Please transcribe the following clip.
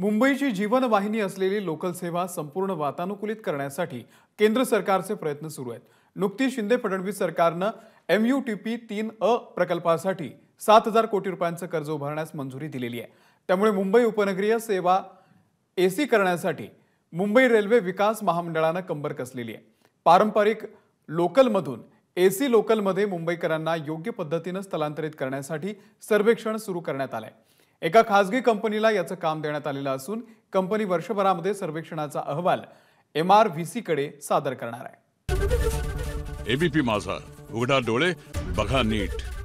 मुंबईची जीवनवाहिनी असलेली लोकल सेवा संपूर्ण वातानुकूलित करण्यासाठी केंद्र सरकारचे प्रयत्न सुरू आहेत नुकतीच शिंदे फडणवीस सरकारनं एम यू टी पी तीन अ प्रकल्पासाठी सात हजार कोटी रुपयांचं कर्ज उभारण्यास मंजुरी दिलेली आहे त्यामुळे मुंबई उपनगरीय सेवा एसी करण्यासाठी मुंबई रेल्वे विकास महामंडळानं कंबर कसलेली आहे पारंपरिक लोकलमधून एसी लोकलमध्ये मुंबईकरांना योग्य पद्धतीनं स्थलांतरित करण्यासाठी सर्वेक्षण सुरू करण्यात आलं आहे एका खासगी कंपनीला याचं काम देण्यात आलेलं असून कंपनी वर्षभरामध्ये सर्वेक्षणाचा अहवाल एम आर व्ही कडे सादर करणार आहे एबीपी माझा उघडा डोळे बघा नीट